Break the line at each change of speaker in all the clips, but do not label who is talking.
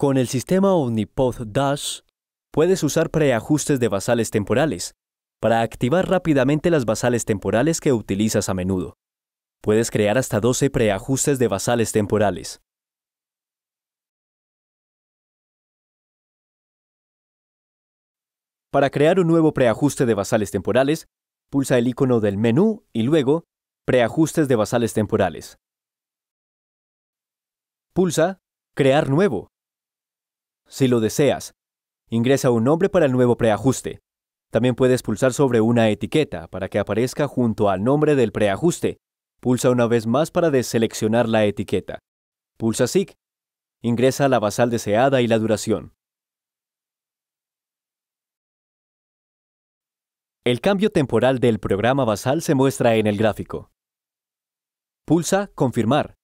Con el sistema Omnipod Dash, puedes usar preajustes de basales temporales para activar rápidamente las basales temporales que utilizas a menudo. Puedes crear hasta 12 preajustes de basales temporales. Para crear un nuevo preajuste de basales temporales, pulsa el icono del menú y luego Preajustes de basales temporales. Pulsa Crear nuevo si lo deseas, ingresa un nombre para el nuevo preajuste. También puedes pulsar sobre una etiqueta para que aparezca junto al nombre del preajuste. Pulsa una vez más para deseleccionar la etiqueta. Pulsa SIC. Ingresa la basal deseada y la duración. El cambio temporal del programa basal se muestra en el gráfico. Pulsa Confirmar.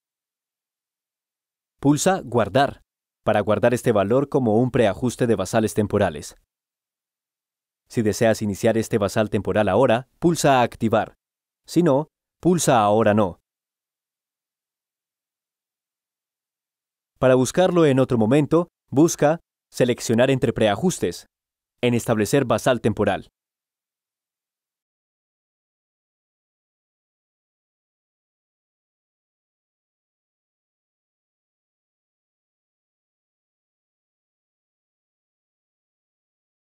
Pulsa Guardar para guardar este valor como un preajuste de basales temporales. Si deseas iniciar este basal temporal ahora, pulsa Activar. Si no, pulsa Ahora no. Para buscarlo en otro momento, busca Seleccionar entre preajustes en Establecer basal temporal.